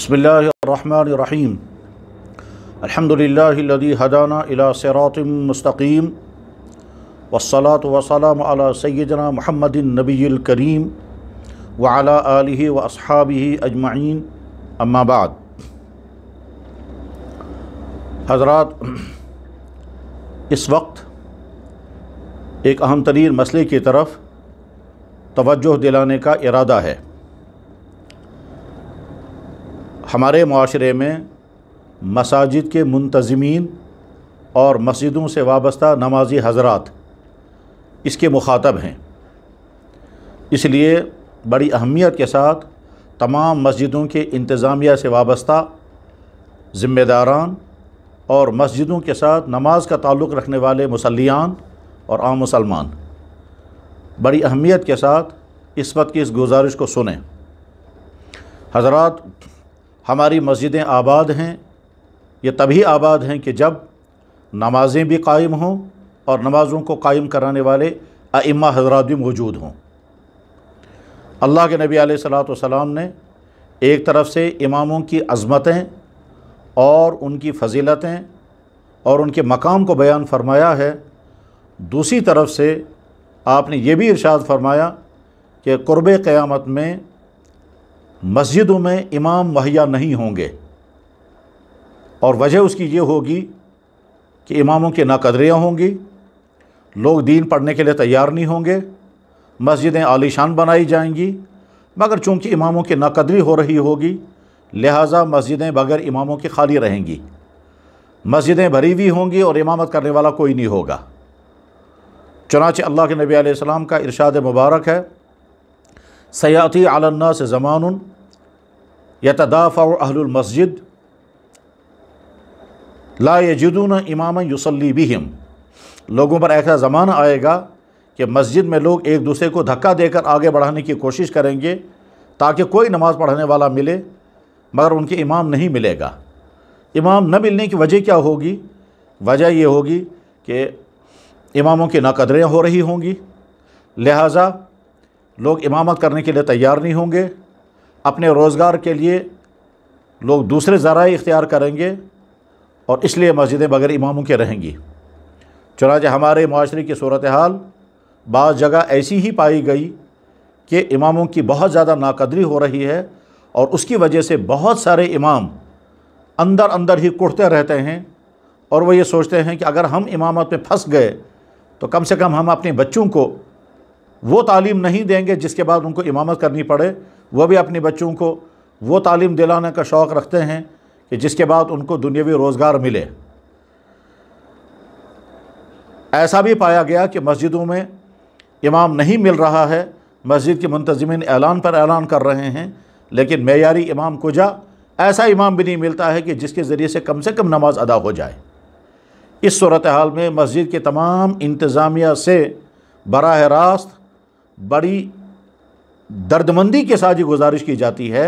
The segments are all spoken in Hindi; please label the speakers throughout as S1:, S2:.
S1: बसमीम अल्हम्दुलिल्लाहिल्लज़ी हदाना इला सिरातिम मुस्तकीम वस्सलात वसलाम अला सय्यदना मुहम्मदिन नबील करीम व अला आलिहि व अस्हाबिहि अजमाइन अम्मा बाद हजरत इस वक्त एक अहम तरीन मसले की तरफ तवज्जो दिलाने का इरादा है हमारे माशरे में मसाजिद के मुंतज़मीन और मस्जिदों से वाबस्ता नमाजी हजरात इसके मुखातब हैं इसलिए बड़ी अहमियत के साथ तमाम मस्जिदों के इंतज़ामिया से वाबस्ता ज़िम्मेदारान और मस्जिदों के साथ नमाज का ताल्लुक़ रखने वाले मुसलियान और आम मुसलमान बड़ी अहमियत के साथ इस वक्त की इस गुजारिश को सुने हजरत हमारी मस्जिदें आबाद हैं ये तभी आबाद हैं कि जब नमाज़ें भी कायम हों और नमाज़ों को कायम कराने वाले अम्मा हजरात भी मौजूद हों अल्लाह के नबी सलाम ने एक तरफ से इमामों की अज़मतें और उनकी फजीलतें और उनके मकाम को बयान फरमाया है दूसरी तरफ से आपने ये भी इरशाद फरमाया कि क़ुरब क़यामत में मस्जिदों में इमाम मुहैया नहीं होंगे और वजह उसकी ये होगी कि इमामों की नाकदरियाँ होंगी लोग दीन पढ़ने के लिए तैयार नहीं होंगे मस्जिदें आलीशान बनाई जाएंगी मगर चूंकि इमामों की नाकदरी हो रही होगी लिहाजा मस्जिदें बगैर इमामों की खाली रहेंगी मस्जिदें भरी हुई होंगी और इमामत करने वाला कोई नहीं होगा चुनाच अल्लाह के नबी आसमाम का इरशाद मुबारक है सयाती आलन्ना से ज़मान यतदाफ़ा अहलमस्जिद ला यजुदून इमाम यूसली बिहम लोगों पर ऐसा ज़माना आएगा कि मस्जिद में लोग एक दूसरे को धक्का देकर आगे बढ़ाने की कोशिश करेंगे ताकि कोई नमाज़ पढ़ने वाला मिले मगर उनके इमाम नहीं मिलेगा इमाम न मिलने की वजह क्या होगी वजह यह होगी कि इमामों की नाकदरें हो रही होंगी लिहाजा लोग इमामत करने के लिए तैयार नहीं होंगे अपने रोज़गार के लिए लोग दूसरे ज़रा इख्तियार करेंगे और इसलिए मस्जिदें बगैर इमामों के रहेंगी चुनाच हमारे माशरे की सूरत हाल बाज़ जगह ऐसी ही पाई गई कि इमामों की बहुत ज़्यादा नाकदरी हो रही है और उसकी वजह से बहुत सारे इमाम अंदर अंदर ही कुटते रहते हैं और वो ये सोचते हैं कि अगर हम इमामत में फंस गए तो कम से कम हम अपने बच्चों को वो तालीम नहीं देंगे जिसके बाद उनको इमामत करनी पड़े वह भी अपने बच्चों को वो तालीम दिलाने का शौक़ रखते हैं कि जिसके बाद उनको दुनियावी रोज़गार मिले ऐसा भी पाया गया कि मस्जिदों में इमाम नहीं मिल रहा है मस्जिद के मुंतजमिन ऐलान पर ऐलान कर रहे हैं लेकिन मैारी इमाम को जा ऐसा इमाम भी नहीं मिलता है कि जिसके ज़रिए से कम से कम नमाज अदा हो जाए इस सूरत हाल में मस्जिद के तमाम इंतज़ामिया से बरह रास्त बड़ी दर्दमंदी के साथ ये गुजारिश की जाती है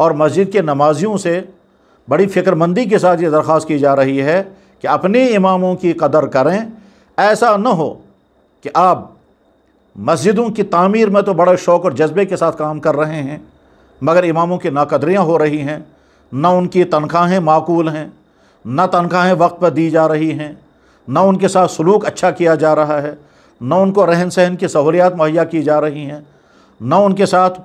S1: और मस्जिद के नमाजियों से बड़ी फ़िक्रमंदी के साथ ये दरख्वास्त की जा रही है कि अपने इमामों की कदर करें ऐसा न हो कि आप मस्जिदों की तामीर में तो बड़ा शौक़ और जज्बे के साथ काम कर रहे हैं मगर इमामों की नाकदरियाँ हो रही हैं ना उनकी तनख्वाहें माकूल हैं ना तनख्वाहें वक्त पर दी जा रही हैं ना उनके साथ सलूक अच्छा किया जा रहा है न उनको रहन सहन की सहूलियात मुहैया की जा रही हैं न उनके साथ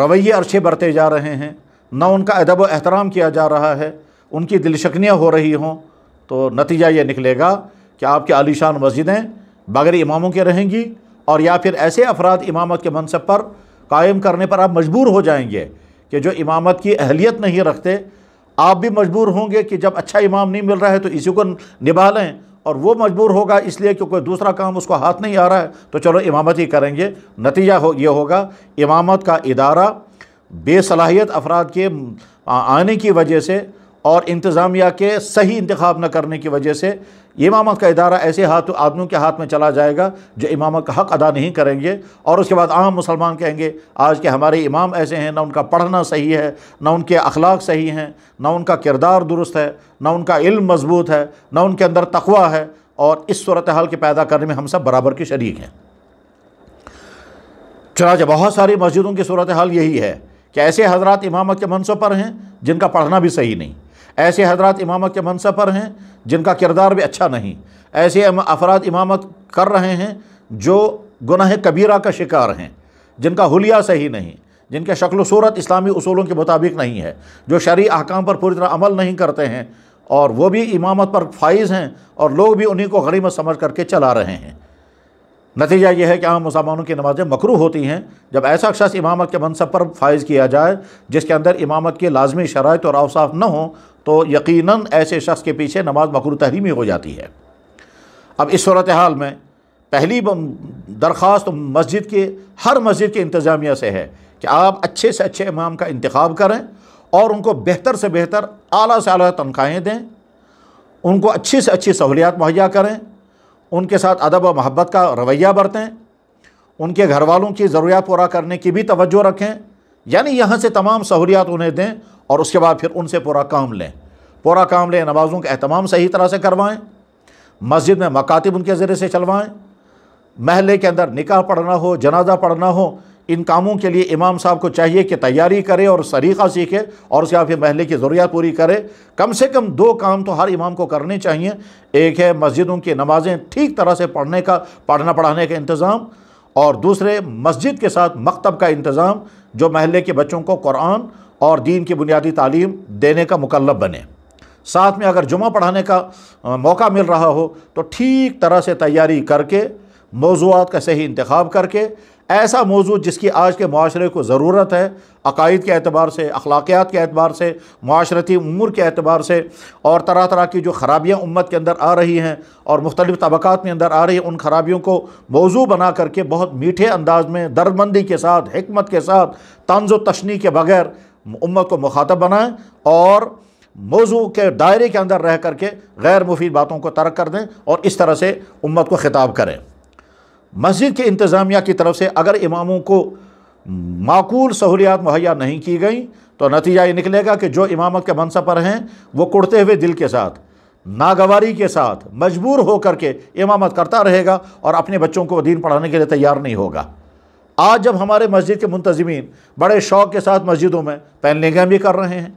S1: रवैये अरछे बरते जा रहे हैं न उनका अदब व एहतराम किया जा रहा है उनकी दिलशकनियाँ हो रही हों तो नतीजा ये निकलेगा कि आपकी आलिशान मस्जिदें बगैर इमामों के रहेंगी और या फिर ऐसे अफराद इमामत के मनसब पर कायम करने पर आप मजबूर हो जाएंगे कि जो इमामत की अहलियत नहीं रखते आप भी मजबूर होंगे कि जब अच्छा इमाम नहीं मिल रहा है तो इसी को निभा लें और वो मजबूर होगा इसलिए क्योंकि दूसरा काम उसको हाथ नहीं आ रहा है तो चलो इमामत ही करेंगे नतीजा हो ये होगा इमामत का इदारा बेसलाहियत अफराद के आने की वजह से और इंतज़ामिया के सही इंतखब न करने की वजह से इमामत का इदारा ऐसे हाथ आदमियों के हाथ में चला जाएगा जो इमामत का हक़ अदा नहीं करेंगे और उसके बाद आम मुसलमान कहेंगे आज के हमारे इमाम ऐसे हैं ना उनका पढ़ना सही है ना उनके अखलाक सही हैं ना उनका किरदार दुरुस्त है ना उनका इल्म मजबूत है ना उनके अंदर तखवा है और इस सूरत हाल के पैदा करने में हम सब बराबर के शरीक हैं चनाचे बहुत सारी मस्जिदों की सूरत हाल यही है कि ऐसे हजरत इमामत के मनसों पर हैं जिनका पढ़ना भी सही नहीं ऐसे हजरत इमामत के मनसब पर हैं जिनका किरदार भी अच्छा नहीं ऐसे अफराद इमामत कर रहे हैं जो गुनाह कबीरा का शिकार हैं जिनका हुलिया सही नहीं जिनके शक्ल सूरत इस्लामी असूलों के मुताबिक नहीं है जो शरी अहकाम पर पूरी तरह अमल नहीं करते हैं और वो भी इमामत पर फाइज हैं और लोग भी उन्हीं को गरीमत समझ करके चला रहे हैं नतीजा यह है कि आम मुसलमानों की नमाज़ें मकरू होती हैं जब ऐसा शख्स इमामत के मनसब पर फाइज किया जाए जिसके अंदर इमामत की लाजमी शरात और अवसाफ़ न हों तो यकीनन ऐसे शख्स के पीछे नमाज मकरू तहरीमी हो जाती है अब इस सूरत हाल में पहली दरख्वास्त तो मस्जिद के हर मस्जिद के इंतज़ामिया से है कि आप अच्छे से अच्छे इमाम का इंतखब करें और उनको बेहतर से बेहतर अली से अली तनख्वाहें दें उनको अच्छी से अच्छी सहूलियात मुहैया करें उनके साथ अदब व महब्बत का रवैया बरतें उनके घर वालों की ज़रूरियात पूरा करने की भी तोज्जो रखें यानी यहाँ से तमाम सहूलियात उन्हें दें और उसके बाद फिर उनसे पूरा काम लें पूरा काम लें नमाजों का अहतमाम सही तरह से करवाएँ मस्जिद में मकातब उनके ज़रिए से चलवाएँ महले के अंदर निकाह पढ़ना हो जनाजा पढ़ना हो इन कामों के लिए इमाम साहब को चाहिए कि तैयारी करे और सरीक़ा सीखे और उसके बाद फिर महल की ज़रूरियात पूरी करे कम से कम दो काम तो हर इमाम को करने चाहिए एक है मस्जिदों की नमाज़ें ठीक तरह से पढ़ने का पढ़ना पढ़ाने का इंतज़ाम और दूसरे मस्जिद के साथ मकतब का इंतज़ाम जो महले के बच्चों को कुरान और दीन की बुनियादी तालीम देने का मुकलब बने साथ में अगर जुमा पढ़ाने का मौका मिल रहा हो तो ठीक तरह से तैयारी करके मौजूद का सही इंतखब करके ऐसा मौजूद जिसकी आज के माशरे को ज़रूरत है अकायद के अतबार से अखलाकियात के अतबार से माशरती उमूर के अतबार से और तरह तरह की जो खराबियाँ उम्मत के अंदर आ रही हैं और मुख्तलिफ़ तबक़ात में अंदर आ रही हैं उन खराबियों को मौजू बना करके बहुत मीठे अंदाज में दर्दमंदी के साथ हमत के साथ तंज व तशनी के बगैर उम्मत को मुखातब बनाएं और मौजू के दायरे के अंदर रह करके गैर मुफीद बातों को तर्क कर दें और इस तरह से उम्मत को ख़िताब करें मस्जिद के इंतज़ामिया की तरफ से अगर इमामों को माकूल सहूलियात मुहैया नहीं की गई तो नतीजा ये निकलेगा कि जो इमामत के मनसब पर हैं वो कुड़ते हुए दिल के साथ नागवारी के साथ मजबूर होकर के इमामत करता रहेगा और अपने बच्चों को दीन पढ़ाने के लिए तैयार नहीं होगा आज जब हमारे मस्जिद के मुंतजमीन बड़े शौक़ के साथ मस्जिदों में पैनलिंग भी कर रहे हैं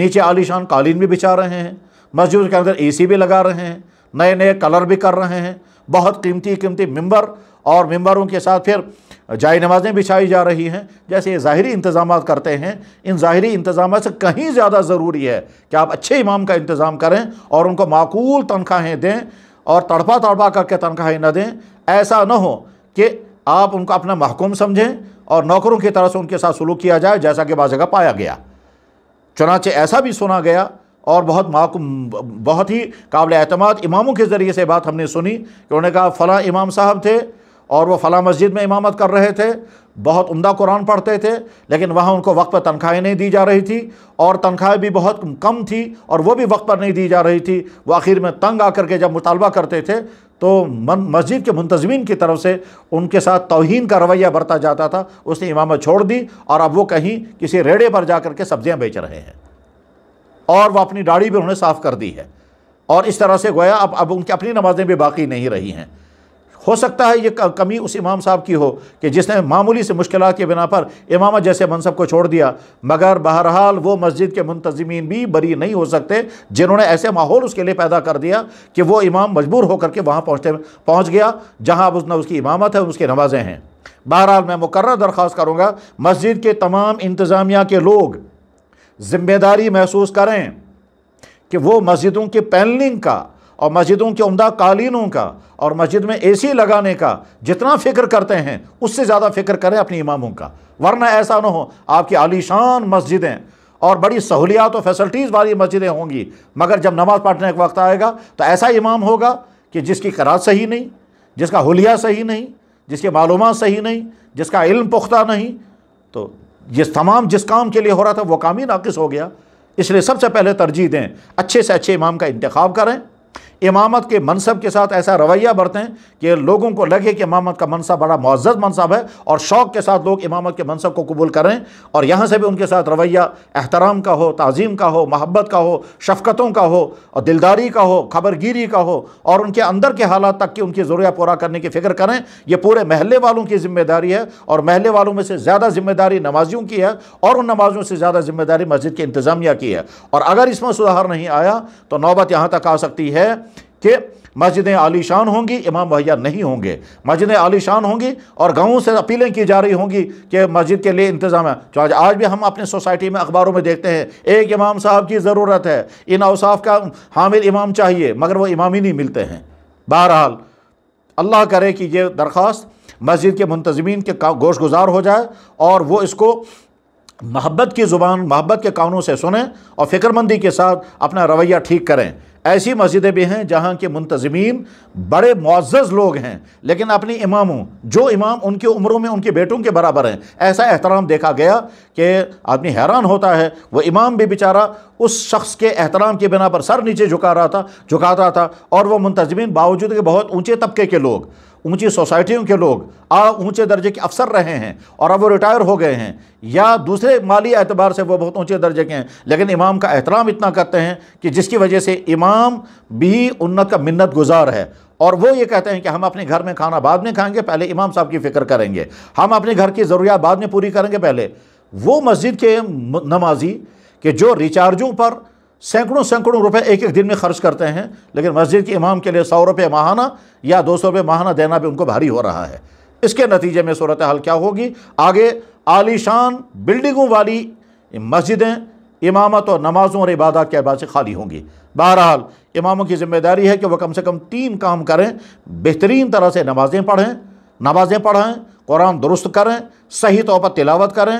S1: नीचे आलीशान कालीन भी बिछा रहे हैं मस्जिद के अंदर ए सी भी लगा रहे हैं नए नए कलर भी कर रहे हैं बहुत कीमती कीमती मंबर और मंबरों के साथ फिर जाय नमाज़ें बिछाई जा रही हैं जैसे ये ज़ाहरी इंतज़ाम करते हैं इन ज़ाहरी इंतज़ाम से कहीं ज़्यादा ज़रूरी है कि आप अच्छे इमाम का इंतज़ाम करें और उनको माकूल तनख्वाहें दें और तड़पा तड़पा करके तनख्वाहें न दें ऐसा न हो कि आप उनको अपना महकूम समझें और नौकरों की तरह से उनके साथ सलूक किया जाए जैसा कि बाज़ पाया गया चुनाचे ऐसा भी सुना गया और बहुत माकूम बहुत ही काबिल अतमाद इमामों के ज़रिए से बात हमने सुनी कि उन्होंने कहा फ़लाँ इमाम साहब थे और वो फ़लाँ मस्जिद में इमामत कर रहे थे बहुत उम्दा कुरान पढ़ते थे लेकिन वहाँ उनको वक्त पर तनख्वाहें नहीं दी जा रही थी और तनख्वाहें भी बहुत कम थी और वो भी वक्त पर नहीं दी जा रही थी वो आखिर में तंग आकर के जब मुतालबा करते थे तो मस्जिद के मुंतजमीन की तरफ से उनके साथ तोहन का रवैया बरता जाता था उसने इमामत छोड़ दी और अब वो कहीं किसी रेड़े पर जा कर के सब्ज़ियाँ बेच रहे हैं और वह अपनी दाढ़ी भी उन्होंने साफ़ कर दी है और इस तरह से गोया अब अब उनकी अपनी नमाज़ें भी बाकी नहीं रही हैं हो सकता है ये कमी उस इमाम साहब की हो कि जिसने मामूली से मुश्किल के बिना पर इमाम जैसे मनसब को छोड़ दिया मगर बहरहाल वो मस्जिद के मुंतजमीन भी बरी नहीं हो सकते जिन्होंने ऐसे माहौल उसके लिए पैदा कर दिया कि वो इमाम मजबूर होकर के वहाँ पहुँचते पहुँच गया जहाँ अब उसने उसकी इमामत है उसकी नवाजें हैं बहरहाल मैं मुकर दरख्वास्त करूँगा मस्जिद के तमाम इंतज़ामिया के लोग ज़िम्मेदारी महसूस करें कि वो मस्जिदों के पैनलिंग का और मस्जिदों के उमदा कालीनों का और मस्जिद में ए सी लगाने का जितना फ़िक्र करते हैं उससे ज़्यादा फ़िक्र करें अपने इमामों का वरना ऐसा ना हो आपकी आलीशान मस्जिदें और बड़ी सहूलियात और फैसल्टीज़ वाली मस्जिदें होंगी मगर जब नमाज़ पढ़ने का वक्त आएगा तो ऐसा इमाम होगा कि जिसकी करात सही नहीं जिसका हुलिया सही नहीं जिसकी मालूम सही नहीं जिसका इल्म पुख्ता नहीं तो ये तमाम जिस काम के लिए हो रहा था वो काम ही नाकस हो गया इसलिए सबसे पहले तरजीह दें अच्छे से अच्छे इमाम का इंतखब करें इमामत के मनसब के साथ ऐसा रवैया बरतें कि लोगों को लगे कि इमामत का मनसब बड़ा मुआज़ मनसब है और शौक़ के साथ लोग इमामत के मनसब को कबूल करें और यहाँ से भी उनके साथ रवैया एहतराम का हो तज़ीम का हो महब्बत का हो शफकतों का हो और दिलदारी का हो खबरगिरी का हो और उनके अंदर के हालात तक की उनकी ज़रूरिया पूरा करने की फ़िक्र करें यह पूरे महल वालों की ज़िम्मेदारी है और महल वालों में से ज़्यादा ज़िम्मेदारी नमाजियों की है और उन नमाजों से ज़्यादा ज़िम्मेदारी मस्जिद की इंतज़ामिया की है और अगर इसमें सुधार नहीं आया तो नौबत यहाँ तक आ सकती है कि मस्जिदें आलीशान होंगी इमाम मुहैया नहीं होंगे मस्जिदें आलीशान होंगी और गाँव से अपीलें की जा रही होंगी कि मस्जिद के लिए इंतज़ाम है तो आज आज भी हम अपने सोसाइटी में अखबारों में देखते हैं एक इमाम साहब की ज़रूरत है इन अवसाफ का हामिल इमाम चाहिए मगर वो इमाम ही नहीं मिलते हैं बहरहाल अल्लाह करे कि ये दरख्वास्त मस्जिद के मुंतजमीन के गोश गुजार हो जाए और वो इसको महब्बत की ज़ुबान महब्बत के कानों से सुने और फ़िक्रमंदी के साथ अपना रवैया ठीक करें ऐसी मस्जिदें भी हैं जहाँ के मुंतजमीन बड़े मुआज़ लोग हैं लेकिन अपने इमामों जो इमाम उनकी उम्रों में उनके बेटों के बराबर हैं ऐसा एहतराम देखा गया कि आदमी हैरान होता है वह इमाम भी बेचारा उस शख्स के एहतराम के बिना पर सर नीचे झुका रहा था झुकाता था और वह मुंतजमीन बावजूद के बहुत ऊँचे तबके के लोग ऊंची सोसाइटियों के लोग आ ऊंचे दर्जे के अफसर रहे हैं और अब वो रिटायर हो गए हैं या दूसरे माली एतबार से वो बहुत ऊंचे दर्जे के हैं लेकिन इमाम का एहतराम इतना करते हैं कि जिसकी वजह से इमाम भी उन्नत का मिन्नत गुजार है और वो ये कहते हैं कि हम अपने घर में खाना बाद में खाएंगे पहले इमाम साहब की फ़िक्र करेंगे हम अपने घर की ज़रूरियात बाद में पूरी करेंगे पहले वो मस्जिद के नमाजी के जो रिचार्जों पर सैकड़ों सैकड़ों रुपए एक एक दिन में खर्च करते हैं लेकिन मस्जिद के इमाम के लिए सौ रुपये माहाना या दो सौ रुपये माहाना देना भी उनको भारी हो रहा है इसके नतीजे में सूरत हाल क्या होगी आगे आलीशान बिल्डिंगों वाली मस्जिदें इमामत और नमाजों और इबादत के अहबार से खाली होंगी बहरहाल इमामों की जिम्मेदारी है कि वह कम से कम तीन काम करें बेहतरीन तरह से नमाज़ें पढ़ें नमाज़ें पढ़ें कुरान दुरुस्त करें सही तौर पर तिलावत करें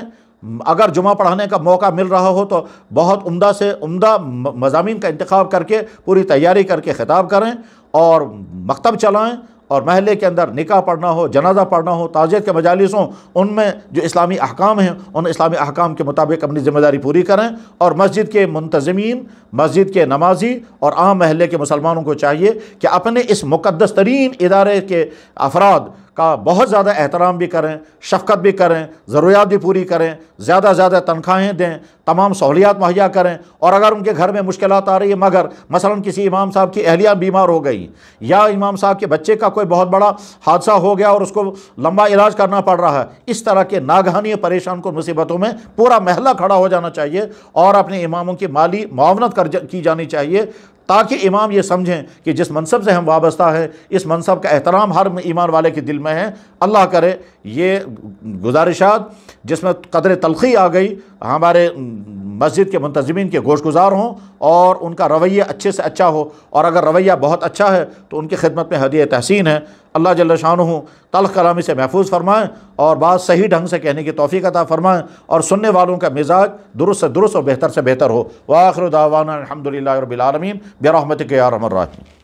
S1: अगर जुमा पढ़ाने का मौका मिल रहा हो तो बहुत उम्दा से उम्दा मजामी का इंतखब करके पूरी तैयारी करके ख़िताब करें और मकतब चलाएँ और महल्ले के अंदर निकाह पढ़ना हो जनाजा पढ़ना हो ताजियत के मजालिस हों उनमें जो इस्लामी अहकाम हैं उन इस्लामी अहकाम के मुताबिक अपनी ज़िम्मेदारी पूरी करें और मस्जिद के मुंतजमीन मस्जिद के नमाजी और आम महल्ले के मुसलमानों को चाहिए कि अपने इस मुकदस तरीन इदारे के अफराद का बहुत ज़्यादा एहतराम भी करें शफकत भी करें ज़रूरियात भी पूरी करें ज़्यादा से ज़्यादा तनख्वाहें दें तमाम सहूलियात मुहैया करें और अगर उनके घर में मुश्किल आ रही है मगर मसला किसी इमाम साहब की अहलिया बीमार हो गई या इमाम साहब के बच्चे का कोई बहुत बड़ा हादसा हो गया और उसको लंबा इलाज करना पड़ रहा है इस तरह के नागहानी परेशान को मुसीबतों में पूरा महला खड़ा हो जाना चाहिए और अपने इमामों की माली मावनत कर की जानी चाहिए ताकि इमाम ये समझें कि जिस मनसब से हम वाबस्ता हैं इस मनसब का एहतराम हर ईमान वाले के दिल में है अल्लाह करे ये गुजारिशात जिसमें कदर तलखी आ गई हमारे मस्जिद के मुंतजमीन के गोश गुजार हों और उनका रवैया अच्छे से अच्छा हो और अगर रवैया बहुत अच्छा है तो उनकी खिदमत में हदय तहसीन है अल्लाह जल शाह तलख कलामी से महफूज फरमाएँ और बात सही ढंग से कहने की तोफ़ी अदा फ़रमाएँ और सुनने वालों का मिजाज दुरुस्त से दुरुस्त और बेहतर से बेहतर हो वाखर दावाना अलहमदिल्ला बेरहमत बरहमत के यारमर्राही